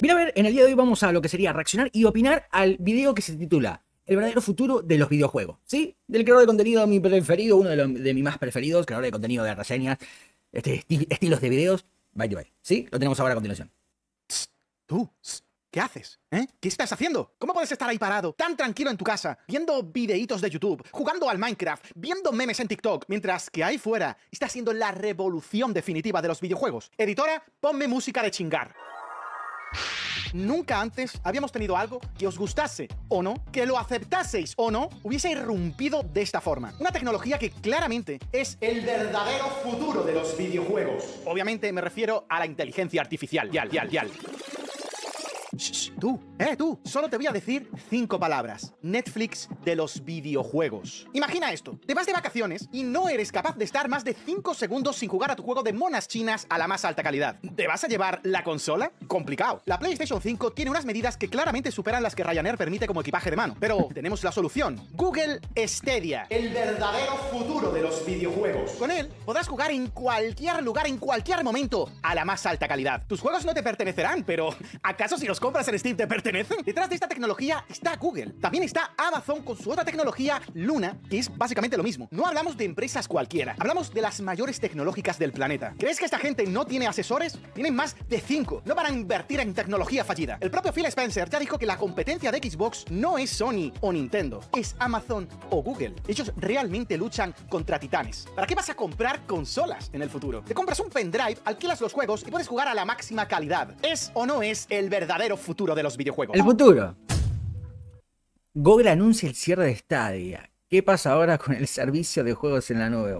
Bien, a ver, en el día de hoy vamos a lo que sería reaccionar y opinar al video que se titula El verdadero futuro de los videojuegos, ¿sí? Del creador de contenido mi preferido, uno de, de mis más preferidos, creador de contenido de reseñas, este, estilos de videos, bye bye, ¿sí? Lo tenemos ahora a continuación. Tú, ¿Qué haces? ¿Eh? ¿Qué estás haciendo? ¿Cómo puedes estar ahí parado, tan tranquilo en tu casa, viendo videitos de YouTube, jugando al Minecraft, viendo memes en TikTok, mientras que ahí fuera está siendo la revolución definitiva de los videojuegos? Editora, ponme música de chingar. Nunca antes habíamos tenido algo que os gustase o no, que lo aceptaseis o no, hubiese irrumpido de esta forma. Una tecnología que claramente es el verdadero futuro de los videojuegos. Obviamente me refiero a la inteligencia artificial. Yal, yal, yal tú, eh, tú. Solo te voy a decir cinco palabras. Netflix de los videojuegos. Imagina esto. Te vas de vacaciones y no eres capaz de estar más de 5 segundos sin jugar a tu juego de monas chinas a la más alta calidad. ¿Te vas a llevar la consola? Complicado. La PlayStation 5 tiene unas medidas que claramente superan las que Ryanair permite como equipaje de mano. Pero tenemos la solución. Google Stadia. El verdadero futuro de los videojuegos. Con él podrás jugar en cualquier lugar, en cualquier momento, a la más alta calidad. Tus juegos no te pertenecerán, pero ¿acaso si los compras en Steam te pertenecen? Detrás de esta tecnología está Google. También está Amazon con su otra tecnología, Luna, que es básicamente lo mismo. No hablamos de empresas cualquiera, hablamos de las mayores tecnológicas del planeta. ¿Crees que esta gente no tiene asesores? Tienen más de 5. No van a invertir en tecnología fallida. El propio Phil Spencer ya dijo que la competencia de Xbox no es Sony o Nintendo, es Amazon o Google. Ellos realmente luchan contra titanes. ¿Para qué vas a comprar consolas en el futuro? Te compras un pendrive, alquilas los juegos y puedes jugar a la máxima calidad. ¿Es o no es el verdadero futuro de los videojuegos. El futuro. Google anuncia el cierre de Stadia. ¿Qué pasa ahora con el servicio de juegos en la nube?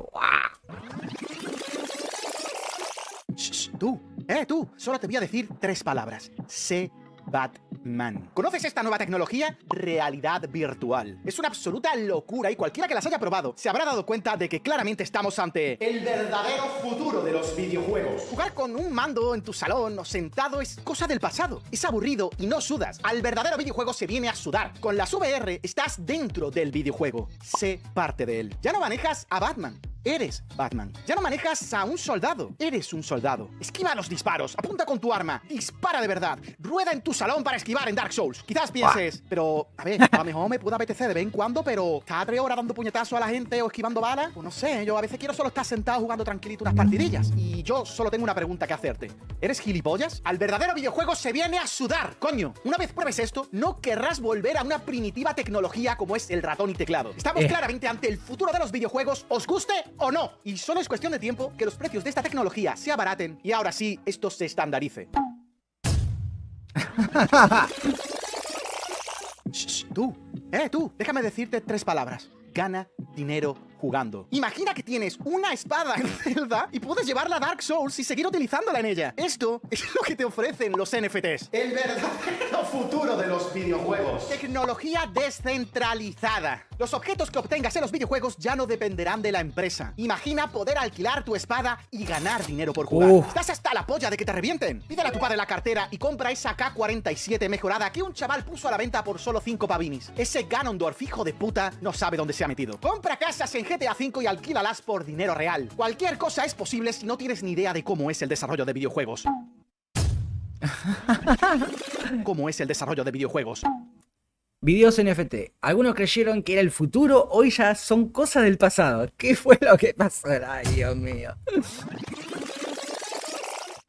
tú, eh, tú, solo te voy a decir tres palabras. Se bat Man. ¿Conoces esta nueva tecnología? Realidad virtual. Es una absoluta locura y cualquiera que las haya probado se habrá dado cuenta de que claramente estamos ante el verdadero futuro de los videojuegos. Jugar con un mando en tu salón o sentado es cosa del pasado. Es aburrido y no sudas. Al verdadero videojuego se viene a sudar. Con las VR estás dentro del videojuego. Sé parte de él. Ya no manejas a Batman, Eres Batman. Ya no manejas a un soldado. Eres un soldado. Esquiva los disparos. Apunta con tu arma. Dispara de verdad. Rueda en tu salón para esquivar en Dark Souls. Quizás pienses, pero a ver, a lo mejor me puede apetecer de vez en cuando, pero cada tres horas dando puñetazo a la gente o esquivando balas, pues no sé. Yo a veces quiero solo estar sentado jugando tranquilito unas partidillas. Y yo solo tengo una pregunta que hacerte. ¿Eres gilipollas? Al verdadero videojuego se viene a sudar, coño. Una vez pruebes esto, no querrás volver a una primitiva tecnología como es el ratón y teclado. Estamos eh. claramente ante el futuro de los videojuegos, os guste o no. Y solo es cuestión de tiempo que los precios de esta tecnología se abaraten y ahora sí, esto se estandarice. tú, eh, tú, déjame decirte tres palabras. Gana dinero jugando. Imagina que tienes una espada en Zelda y puedes llevarla a Dark Souls y seguir utilizándola en ella. Esto es lo que te ofrecen los NFTs. El verdadero futuro de los videojuegos. Tecnología descentralizada. Los objetos que obtengas en los videojuegos ya no dependerán de la empresa. Imagina poder alquilar tu espada y ganar dinero por jugar. Estás hasta la polla de que te revienten. Pídele a tu padre la cartera y compra esa K47 mejorada que un chaval puso a la venta por solo 5 pavinis. Ese Ganondorf, hijo de puta, no sabe dónde se ha metido. Compra casas en GTA V y alquílalas por dinero real. Cualquier cosa es posible si no tienes ni idea de cómo es el desarrollo de videojuegos. ¿Cómo es el desarrollo de videojuegos? Videos NFT. Algunos creyeron que era el futuro, hoy ya son cosas del pasado. ¿Qué fue lo que pasó? Ay, Dios mío.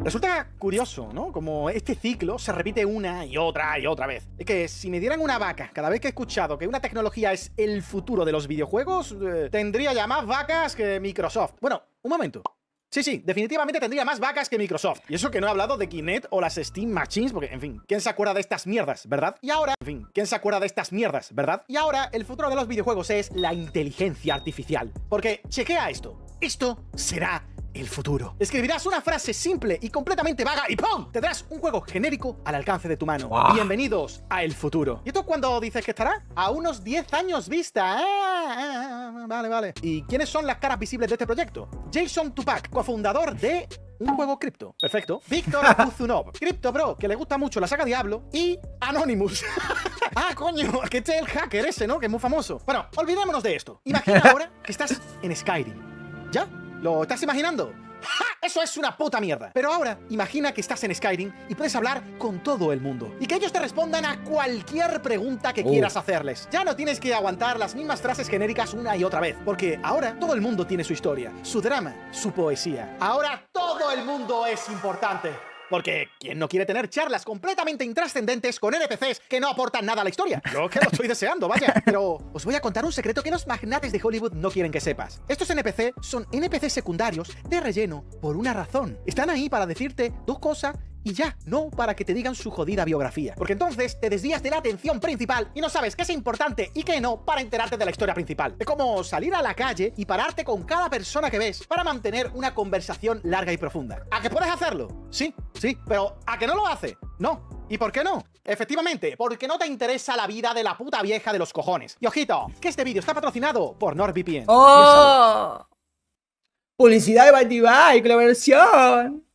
Resulta curioso, ¿no? Como este ciclo se repite una y otra y otra vez. Es que si me dieran una vaca cada vez que he escuchado que una tecnología es el futuro de los videojuegos, eh, tendría ya más vacas que Microsoft. Bueno, un momento. Sí, sí, definitivamente tendría más vacas que Microsoft. Y eso que no he hablado de Kinect o las Steam Machines, porque, en fin, ¿quién se acuerda de estas mierdas, verdad? Y ahora, en fin, ¿quién se acuerda de estas mierdas, verdad? Y ahora, el futuro de los videojuegos es la inteligencia artificial. Porque, chequea esto, esto será el futuro. Escribirás una frase simple y completamente vaga y ¡pum! Tendrás un juego genérico al alcance de tu mano. Bienvenidos a el futuro. ¿Y esto cuándo dices que estará? A unos 10 años vista. Ah, ah, ah, vale, vale. ¿Y quiénes son las caras visibles de este proyecto? Jason Tupac, cofundador de un juego cripto. Perfecto. Víctor Kuzunov, Crypto Bro, que le gusta mucho la saga Diablo. Y Anonymous. ah, coño, que este es el hacker ese, ¿no? Que es muy famoso. Bueno, olvidémonos de esto. Imagina ahora que estás en Skyrim. ¿Ya? ¿Lo estás imaginando? ¡Ja! Eso es una puta mierda. Pero ahora, imagina que estás en Skyrim y puedes hablar con todo el mundo. Y que ellos te respondan a cualquier pregunta que quieras hacerles. Ya no tienes que aguantar las mismas frases genéricas una y otra vez. Porque ahora todo el mundo tiene su historia, su drama, su poesía. Ahora todo el mundo es importante. Porque ¿quién no quiere tener charlas completamente intrascendentes con NPCs que no aportan nada a la historia? Lo que lo estoy deseando, vaya. Pero os voy a contar un secreto que los magnates de Hollywood no quieren que sepas. Estos NPC son NPCs secundarios de relleno por una razón. Están ahí para decirte dos cosas y ya, no para que te digan su jodida biografía. Porque entonces te desvías de la atención principal y no sabes qué es importante y qué no para enterarte de la historia principal. Es como salir a la calle y pararte con cada persona que ves para mantener una conversación larga y profunda. ¿A que puedes hacerlo? Sí, sí, pero ¿a que no lo hace? No, ¿Y por qué no? Efectivamente, porque no te interesa la vida de la puta vieja de los cojones. Y ojito, que este vídeo está patrocinado por NordVPN. ¡Oh! Publicidad de Bandivay, colaboración.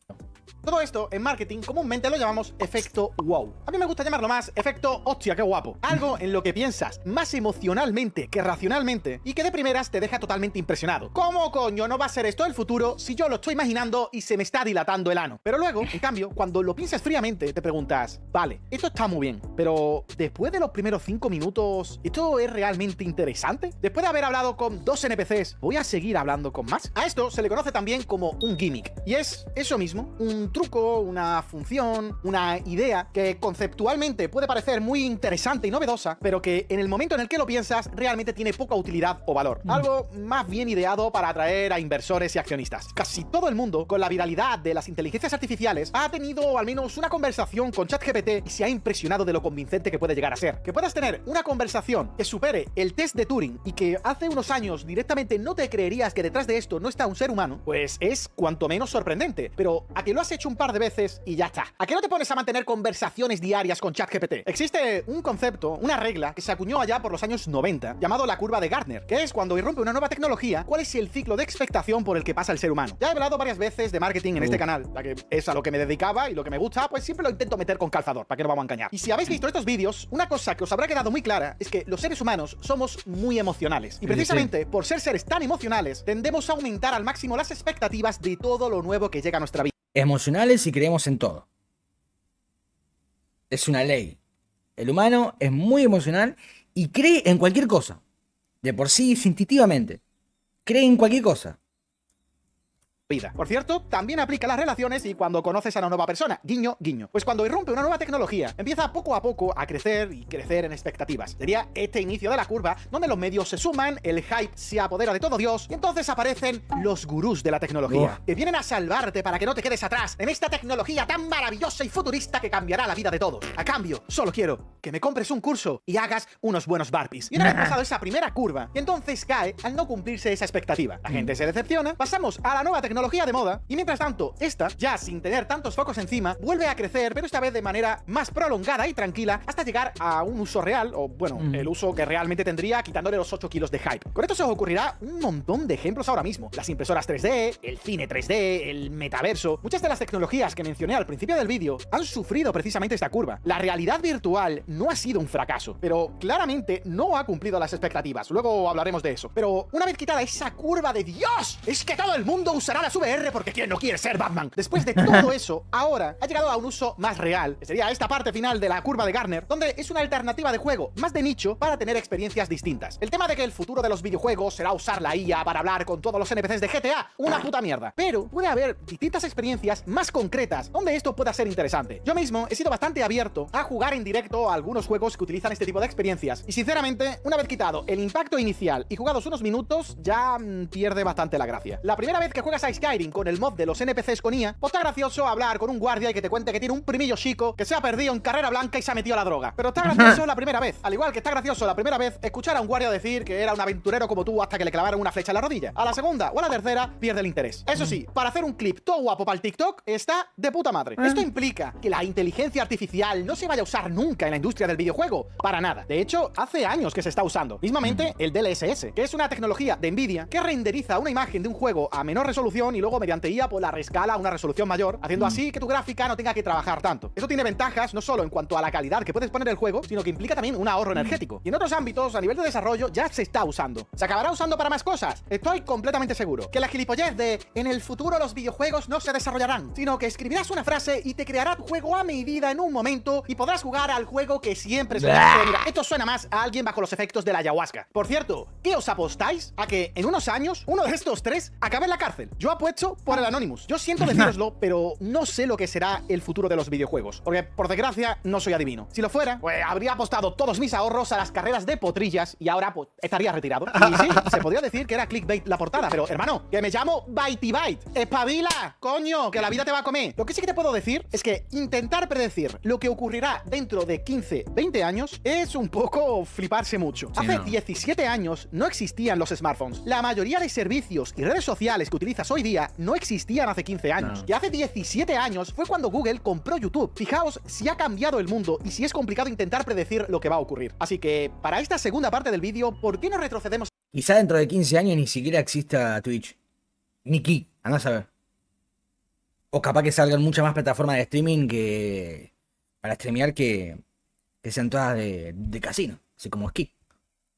Todo esto en marketing comúnmente lo llamamos efecto wow. A mí me gusta llamarlo más efecto hostia, qué guapo. Algo en lo que piensas más emocionalmente que racionalmente y que de primeras te deja totalmente impresionado. ¿Cómo coño no va a ser esto el futuro si yo lo estoy imaginando y se me está dilatando el ano? Pero luego, en cambio, cuando lo piensas fríamente, te preguntas, vale, esto está muy bien, pero después de los primeros 5 minutos, ¿esto es realmente interesante? Después de haber hablado con dos NPCs, ¿voy a seguir hablando con más? A esto se le conoce también como un gimmick. Y es eso mismo, un truco, una función, una idea que conceptualmente puede parecer muy interesante y novedosa, pero que en el momento en el que lo piensas realmente tiene poca utilidad o valor. Mm. Algo más bien ideado para atraer a inversores y accionistas. Casi todo el mundo, con la viralidad de las inteligencias artificiales, ha tenido al menos una conversación con ChatGPT y se ha impresionado de lo convincente que puede llegar a ser. Que puedas tener una conversación que supere el test de Turing y que hace unos años directamente no te creerías que detrás de esto no está un ser humano, pues es cuanto menos sorprendente. Pero a que lo has hecho un par de veces y ya está. ¿A qué no te pones a mantener conversaciones diarias con ChatGPT? Existe un concepto, una regla, que se acuñó allá por los años 90, llamado la curva de Gartner que es cuando irrumpe una nueva tecnología, cuál es el ciclo de expectación por el que pasa el ser humano. Ya he hablado varias veces de marketing en este canal, la que es a lo que me dedicaba y lo que me gusta, pues siempre lo intento meter con calzador, para que no vamos a engañar. Y si habéis visto estos vídeos, una cosa que os habrá quedado muy clara es que los seres humanos somos muy emocionales. Y precisamente por ser seres tan emocionales, tendemos a aumentar al máximo las expectativas de todo lo nuevo que llega a nuestra vida y creemos en todo. Es una ley. El humano es muy emocional y cree en cualquier cosa. De por sí, instintivamente. Cree en cualquier cosa vida. Por cierto, también aplica las relaciones y cuando conoces a una nueva persona. Guiño, guiño. Pues cuando irrumpe una nueva tecnología, empieza poco a poco a crecer y crecer en expectativas. Sería este inicio de la curva donde los medios se suman, el hype se apodera de todo Dios y entonces aparecen los gurús de la tecnología. Que vienen a salvarte para que no te quedes atrás en esta tecnología tan maravillosa y futurista que cambiará la vida de todos. A cambio, solo quiero que me compres un curso y hagas unos buenos barbies. Y una vez pasado esa primera curva, y entonces cae al no cumplirse esa expectativa. La mm. gente se decepciona, pasamos a la nueva tecnología tecnología de moda, y mientras tanto, esta, ya sin tener tantos focos encima, vuelve a crecer, pero esta vez de manera más prolongada y tranquila, hasta llegar a un uso real, o bueno, mm. el uso que realmente tendría quitándole los 8 kilos de hype. Con esto se os ocurrirá un montón de ejemplos ahora mismo. Las impresoras 3D, el cine 3D, el metaverso, muchas de las tecnologías que mencioné al principio del vídeo han sufrido precisamente esta curva. La realidad virtual no ha sido un fracaso, pero claramente no ha cumplido las expectativas. Luego hablaremos de eso. Pero una vez quitada esa curva de Dios, es que todo el mundo usará su VR porque ¿quién no quiere ser Batman? Después de todo eso, ahora ha llegado a un uso más real, sería esta parte final de la curva de Garner, donde es una alternativa de juego más de nicho para tener experiencias distintas. El tema de que el futuro de los videojuegos será usar la IA para hablar con todos los NPCs de GTA, una puta mierda. Pero puede haber distintas experiencias más concretas donde esto pueda ser interesante. Yo mismo he sido bastante abierto a jugar en directo a algunos juegos que utilizan este tipo de experiencias y sinceramente, una vez quitado el impacto inicial y jugados unos minutos, ya mm, pierde bastante la gracia. La primera vez que juegas a Skyrim con el mod de los NPCs con IA, pues está gracioso hablar con un guardia y que te cuente que tiene un primillo chico que se ha perdido en carrera blanca y se ha metido a la droga. Pero está gracioso la primera vez. Al igual que está gracioso la primera vez escuchar a un guardia decir que era un aventurero como tú hasta que le clavaron una flecha en la rodilla. A la segunda o a la tercera pierde el interés. Eso sí, mm. para hacer un clip todo guapo para el TikTok está de puta madre. Eh. Esto implica que la inteligencia artificial no se vaya a usar nunca en la industria del videojuego. Para nada. De hecho, hace años que se está usando. Mismamente mm. el DLSS, que es una tecnología de Nvidia que renderiza una imagen de un juego a menor resolución y luego mediante IA pues la rescala a una resolución mayor, haciendo mm. así que tu gráfica no tenga que trabajar tanto. Eso tiene ventajas no solo en cuanto a la calidad que puedes poner el juego, sino que implica también un ahorro mm. energético. Y en otros ámbitos, a nivel de desarrollo, ya se está usando. ¿Se acabará usando para más cosas? Estoy completamente seguro. Que la gilipollez de en el futuro los videojuegos no se desarrollarán, sino que escribirás una frase y te creará tu juego a medida en un momento y podrás jugar al juego que siempre soñaste. esto suena más a alguien bajo los efectos de la ayahuasca. Por cierto, ¿qué os apostáis a que en unos años uno de estos tres acabe en la cárcel? puesto por el Anonymous. Yo siento deciroslo, pero no sé lo que será el futuro de los videojuegos. Porque, por desgracia, no soy adivino. Si lo fuera, pues habría apostado todos mis ahorros a las carreras de potrillas y ahora pues, estaría retirado. Y sí, se podría decir que era clickbait la portada, pero hermano, que me llamo Bitey ¡Espabila! ¡Coño! Que la vida te va a comer. Lo que sí que te puedo decir es que intentar predecir lo que ocurrirá dentro de 15, 20 años es un poco fliparse mucho. Hace 17 años no existían los smartphones. La mayoría de servicios y redes sociales que utilizas hoy no existían hace 15 años. Y hace 17 años fue cuando Google compró YouTube. Fijaos si ha cambiado el mundo y si es complicado intentar predecir lo que va a ocurrir. Así que, para esta segunda parte del vídeo, ¿por qué no retrocedemos? Quizá dentro de 15 años ni siquiera exista Twitch. Ni Ki, anda a saber. O capaz que salgan muchas más plataformas de streaming que. para streamear que. que sean todas de, casino. Así como Ski.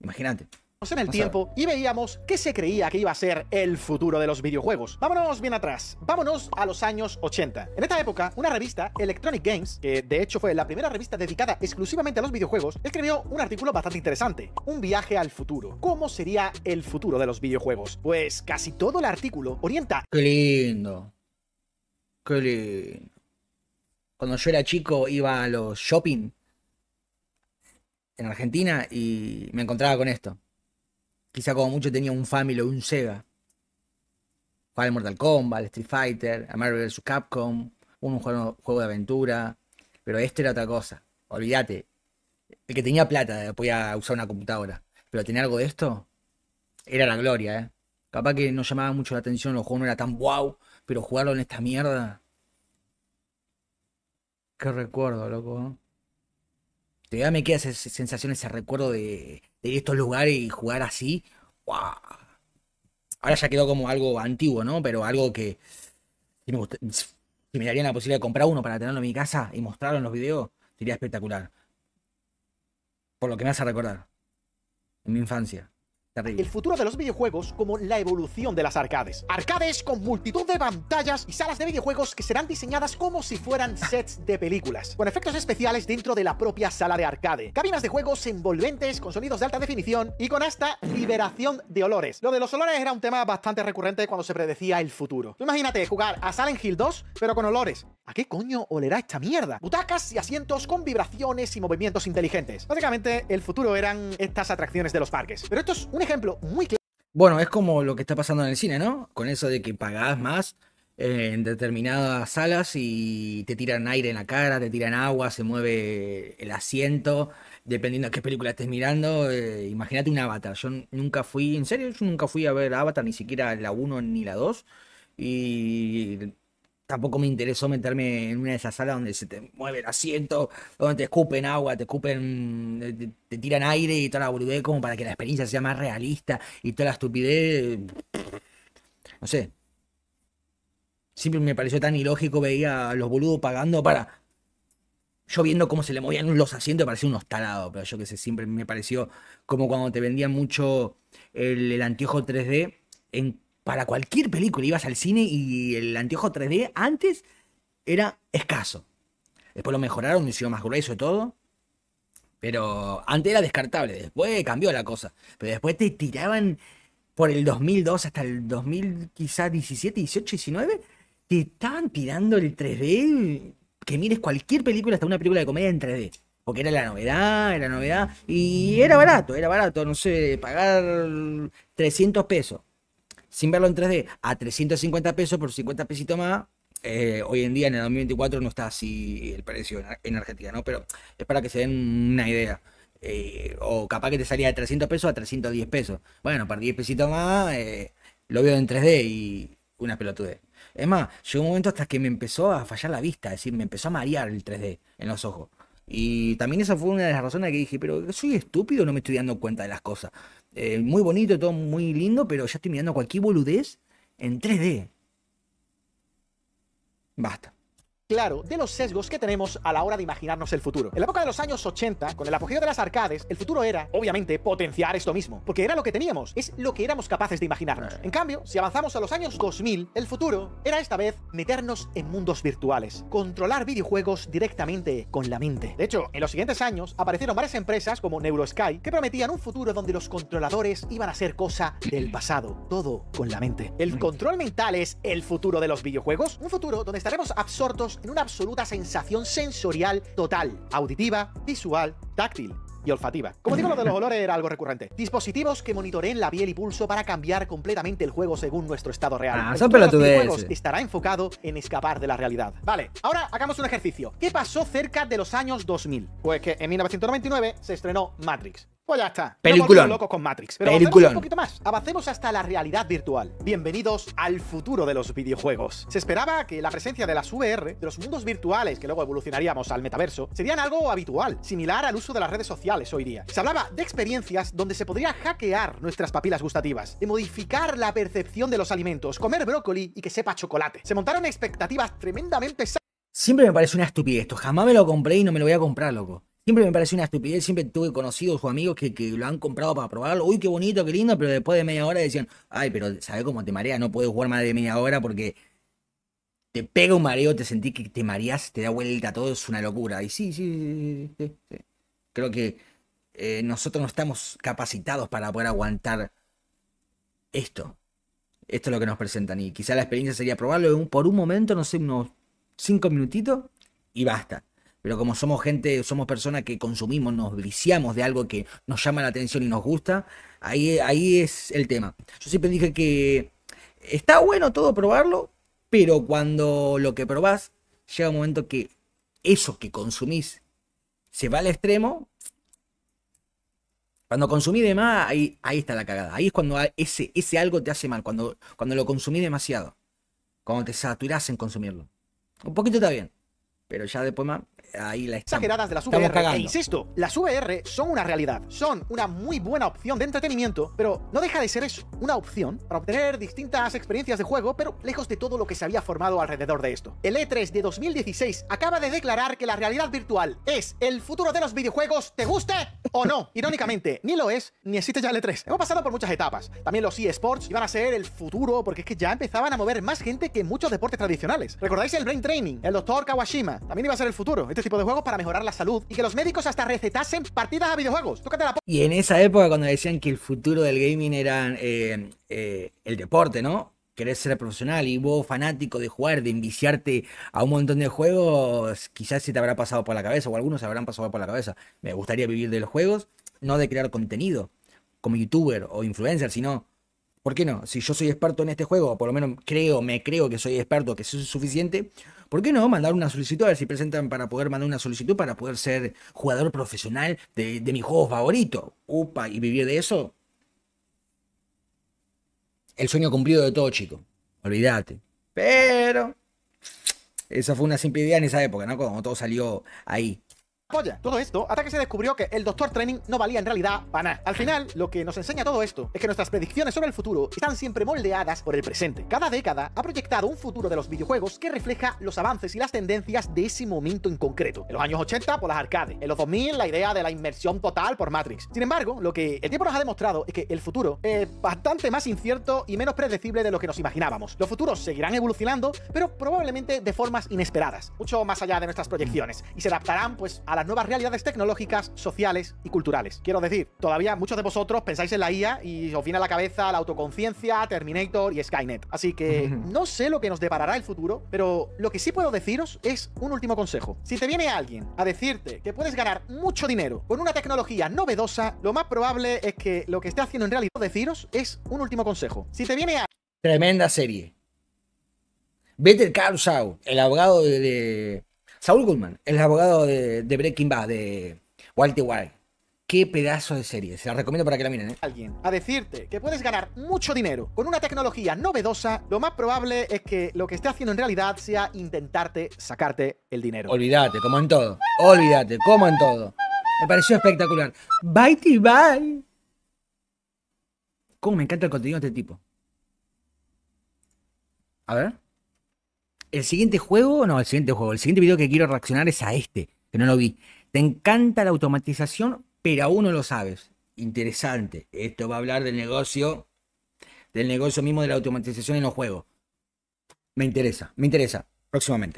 Imagínate en el tiempo y veíamos qué se creía que iba a ser el futuro de los videojuegos. Vámonos bien atrás, vámonos a los años 80. En esta época, una revista, Electronic Games, que de hecho fue la primera revista dedicada exclusivamente a los videojuegos, escribió un artículo bastante interesante, Un viaje al futuro. ¿Cómo sería el futuro de los videojuegos? Pues casi todo el artículo orienta... ¡Qué lindo! ¡Qué lindo! Cuando yo era chico iba a los shopping en Argentina y me encontraba con esto. Quizá como mucho tenía un Family o un Sega. Jugaba al Mortal Kombat, al Street Fighter, a Marvel vs. Capcom, un juego, juego de aventura. Pero este era otra cosa. Olvídate. El que tenía plata eh, podía usar una computadora. Pero tener algo de esto era la gloria, ¿eh? Capaz que no llamaba mucho la atención, los juego no era tan wow, pero jugarlo en esta mierda. Qué recuerdo, loco. ¿no? me queda esa sensación, ese recuerdo de de ir a estos lugares y jugar así, ¡Wow! Ahora ya quedó como algo antiguo, ¿no? Pero algo que. me, si me darían la posibilidad de comprar uno para tenerlo en mi casa y mostrarlo en los videos, sería espectacular. Por lo que me hace recordar. En mi infancia. El futuro de los videojuegos como la evolución de las arcades. Arcades con multitud de pantallas y salas de videojuegos que serán diseñadas como si fueran sets de películas, con efectos especiales dentro de la propia sala de arcade. Cabinas de juegos envolventes con sonidos de alta definición y con hasta liberación de olores. Lo de los olores era un tema bastante recurrente cuando se predecía el futuro. imagínate jugar a Silent Hill 2 pero con olores. ¿A qué coño olerá esta mierda? Butacas y asientos con vibraciones y movimientos inteligentes. Básicamente, el futuro eran estas atracciones de los parques. Pero esto es un bueno, es como lo que está pasando en el cine, ¿no? Con eso de que pagás más eh, en determinadas salas y te tiran aire en la cara, te tiran agua, se mueve el asiento, dependiendo de qué película estés mirando. Eh, imagínate un avatar. Yo nunca fui, en serio, yo nunca fui a ver avatar, ni siquiera la 1 ni la 2. Y Tampoco me interesó meterme en una de esas salas donde se te mueve el asiento, donde te escupen agua, te escupen, te, tiran aire y toda la boludez, como para que la experiencia sea más realista y toda la estupidez. No sé. Siempre me pareció tan ilógico, veía a los boludos pagando para. Yo viendo cómo se le movían los asientos, parecía unos talados, pero yo que sé, siempre me pareció como cuando te vendían mucho el, el 3D en para cualquier película ibas al cine y el anteojo 3D antes era escaso. Después lo mejoraron, hicieron más grueso y todo. Pero antes era descartable, después cambió la cosa. Pero después te tiraban por el 2002 hasta el 2000, quizás 17, 18, 19. Te estaban tirando el 3D. Que mires cualquier película, hasta una película de comedia en 3D. Porque era la novedad, era la novedad. Y era barato, era barato, no sé, pagar 300 pesos sin verlo en 3D, a 350 pesos por 50 pesitos más. Eh, hoy en día, en el 2024, no está así el precio en, Argentina, ¿no? Pero es para que se den una idea. Eh, o capaz que te salía de 300 pesos a 310 pesos. Bueno, por 10 pesitos más, eh, lo veo en 3D y una pelotudez. Es más, llegó un momento hasta que me empezó a fallar la vista, es decir, me empezó a marear el 3D en los ojos. Y también esa fue una de las razones que dije, pero soy estúpido, no me estoy dando cuenta de las cosas. Eh, muy bonito, todo muy lindo, pero ya estoy mirando cualquier boludez en 3D. Basta claro de los sesgos que tenemos a la hora de imaginarnos el futuro. En la época de los años 80, con el apogeo de las arcades, el futuro era, obviamente, potenciar esto mismo, porque era lo que teníamos, es lo que éramos capaces de imaginarnos. Eh. En cambio, si avanzamos a los años 2000, el futuro era esta vez meternos en mundos virtuales, controlar videojuegos directamente con la mente. De hecho, en los siguientes años aparecieron varias empresas como NeuroSky que prometían un futuro donde los controladores iban a ser cosa del pasado, todo con la mente. ¿El control mental es el futuro de los videojuegos? Un futuro donde estaremos absortos en una absoluta sensación sensorial total, auditiva, visual, táctil y olfativa. Como digo, lo de los olores era algo recurrente. Dispositivos que monitoreen la piel y pulso para cambiar completamente el juego según nuestro estado real. Ah, son juegos estará enfocado en escapar de la realidad. Vale, ahora hagamos un ejercicio. ¿Qué pasó cerca de los años 2000? Pues que en 1999 se estrenó Matrix. Pues ya está. Peliculón. locos con Matrix. Pero un poquito más. Avancemos hasta la realidad virtual. Bienvenidos al futuro de los videojuegos. Se esperaba que la presencia de las VR, de los mundos virtuales que luego evolucionaríamos al metaverso, serían algo habitual, similar al uso de las redes sociales hoy día. Se hablaba de experiencias donde se podría hackear nuestras papilas gustativas, de modificar la percepción de los alimentos, comer brócoli y que sepa chocolate. Se montaron expectativas tremendamente Siempre me parece una estupidez esto. Jamás me lo compré y no me lo voy a comprar, loco. Siempre me pareció una estupidez, siempre tuve conocidos o amigos que, lo han comprado para probarlo. Uy, qué bonito, qué lindo, pero después de media hora decían, ay, pero ¿sabes cómo te marea? No puedes jugar más de media hora porque te pega un mareo, te sentís que te mareas, te da vuelta, todo es una locura. Y sí, sí, sí, sí, Creo que eh, nosotros no estamos capacitados para poder aguantar esto. Esto es lo que nos presentan. Y quizá la experiencia sería probarlo por un momento, no sé, unos cinco minutitos y basta. Pero como somos gente, somos personas que consumimos, nos viciamos de algo que nos llama la atención y nos gusta, ahí, ahí es el tema. Yo siempre dije que está bueno todo probarlo, pero cuando lo que probás llega un momento que eso que consumís se va al extremo, cuando consumí de más, ahí, está la cagada. Ahí es cuando ese, ese algo te hace mal, cuando, cuando lo consumí demasiado. Cuando te saturás en consumirlo. Un poquito está bien. Pero ya de poema ahí la Exageradas de las VR, e insisto, las VR son una realidad, son una muy buena opción de entretenimiento, pero no deja de ser eso, una opción para obtener distintas experiencias de juego, pero lejos de todo lo que se había formado alrededor de esto. El E3 de 2016 acaba de declarar que la realidad virtual es el futuro de los videojuegos, ¿te guste o no? Irónicamente, ni lo es, ni existe ya el E3. Hemos pasado por muchas etapas. También los eSports iban a ser el futuro, porque es que ya empezaban a mover más gente que muchos deportes tradicionales. ¿Recordáis el Brain Training? El doctor Kawashima, también iba a ser el futuro, este tipo de juegos para mejorar la salud y que los médicos hasta recetasen partidas a videojuegos. Tócate la Y en esa época cuando decían que el futuro del gaming era eh, eh, el deporte, ¿no? Querés ser profesional y vos fanático de jugar, de enviciarte a un montón de juegos, quizás se te habrá pasado por la cabeza o algunos se habrán pasado por la cabeza. Me gustaría vivir de los juegos, no de crear contenido como youtuber o influencer, sino ¿Por qué no? Si yo soy experto en este juego, o por lo menos creo, me creo que soy experto, que eso es suficiente, ¿por qué no mandar una solicitud? A ver si presentan para poder mandar una solicitud para poder ser jugador profesional de, de mi juego favorito. Upa, y vivir de eso. El sueño cumplido de todo chico. Olvídate. Pero. Esa fue una simple idea en esa época, ¿no? como todo salió ahí polla. Todo esto hasta que se descubrió que el Doctor Training no valía en realidad para nada. Al final, lo que nos enseña todo esto es que nuestras predicciones sobre el futuro están siempre moldeadas por el presente. Cada década ha proyectado un futuro de los videojuegos que refleja los avances y las tendencias de ese momento en concreto. En los años 80 por las arcades, en los 2000 la idea de la inmersión total por Matrix. Sin embargo, lo que el tiempo nos ha demostrado es que el futuro es bastante más incierto y menos predecible de lo que nos imaginábamos. Los futuros seguirán evolucionando, pero probablemente de formas inesperadas, mucho más allá de nuestras proyecciones, y se adaptarán pues a las nuevas realidades tecnológicas, sociales y culturales. Quiero decir, todavía muchos de vosotros pensáis en la IA y os viene a la cabeza la autoconciencia, Terminator y Skynet. Así que no sé lo que nos deparará el futuro, pero lo que sí puedo deciros es un último consejo. Si te viene alguien a decirte que puedes ganar mucho dinero con una tecnología novedosa, lo más probable es que lo que esté haciendo en realidad deciros es un último consejo. Si te viene a... Tremenda serie. Better Carl Shaw, el abogado de, Saul Goodman, el abogado de, Breaking Bad, de Walter White. Qué pedazo de serie, se la recomiendo para que la miren. ¿eh? Alguien a decirte que puedes ganar mucho dinero con una tecnología novedosa, lo más probable es que lo que esté haciendo en realidad sea intentarte sacarte el dinero. Olvídate, como en todo. Olvídate, como en todo. Me pareció espectacular. Bye, -ti bye. Cómo me encanta el contenido de este tipo. A ver el siguiente juego, no, el siguiente juego, el siguiente video que quiero reaccionar es a este, que no lo vi. Te encanta la automatización, pero aún no lo sabes. Interesante. Esto va a hablar del negocio, del negocio mismo de la automatización en los juegos. Me interesa, me interesa. Próximamente.